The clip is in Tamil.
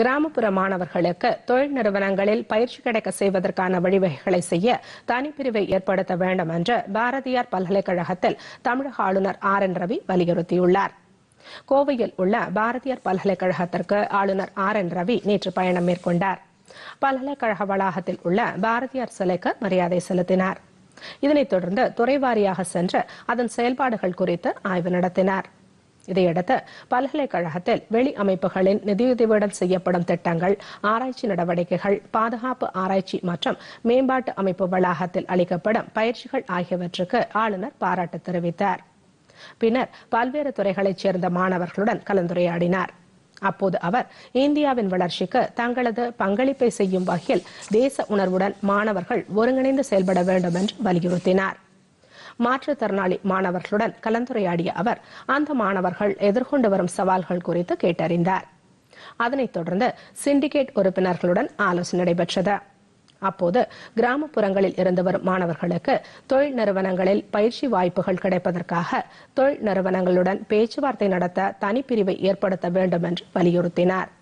கிராமப்புற மாணவர்களுக்கு தொழில் நிறுவனங்களில் பயிற்சி கிடைக்க செய்வதற்கான வழிவகைகளை செய்ய தனிப்பிரிவை ஏற்படுத்த வேண்டும் என்று பாரதியார் பல்கலைக்கழகத்தில் தமிழக ஆளுநர் ஆர் என் ரவி வலியுறுத்தியுள்ளார் கோவையில் உள்ள பாரதியார் பல்கலைக்கழகத்திற்கு ஆளுநர் ஆர் என் ரவி நேற்று பயணம் மேற்கொண்டார் பல்கலைக்கழக வளாகத்தில் உள்ள பாரதியார் சிலைக்கு மரியாதை செலுத்தினார் இதனைத் தொடர்ந்து துறைவாரியாக சென்று அதன் செயல்பாடுகள் குறித்து ஆய்வு நடத்தினாா் இதையடுத்து பல்கலைக்கழகத்தில் வெளி அமைப்புகளின் நிதியுதவியுடன் செய்யப்படும் திட்டங்கள் ஆராய்ச்சி நடவடிக்கைகள் பாதுகாப்பு ஆராய்ச்சி மற்றும் மேம்பாட்டு அமைப்பு வளாகத்தில் அளிக்கப்படும் பயிற்சிகள் ஆகியவற்றுக்கு ஆளுநர் பாராட்டு தெரிவித்தார் பின்னர் பல்வேறு துறைகளைச் சேர்ந்த மாணவர்களுடன் கலந்துரையாடினார் அப்போது அவர் இந்தியாவின் வளர்ச்சிக்கு தங்களது பங்களிப்பை செய்யும் வகையில் தேச உணர்வுடன் மாணவர்கள் ஒருங்கிணைந்து செயல்பட வேண்டும் என்று வலியுறுத்தினார் மாற்றுத்திறனாளி மாணவர்களுடன் கலந்துரையாடிய அவர் அந்த மாணவர்கள் எதிர்கொண்டு வரும் சவால்கள் குறித்து கேட்டறிந்தார் அதனைத் தொடர்ந்து சிண்டிகேட் உறுப்பினர்களுடன் ஆலோசனை நடைபெற்றது அப்போது கிராமப்புறங்களில் இருந்து வரும் மாணவர்களுக்கு தொழில் நிறுவனங்களில் பயிற்சி வாய்ப்புகள் கிடைப்பதற்காக தொழில் நிறுவனங்களுடன் பேச்சுவார்த்தை நடத்த தனிப்பிரிவை ஏற்படுத்த வேண்டும் என்று வலியுறுத்தினார்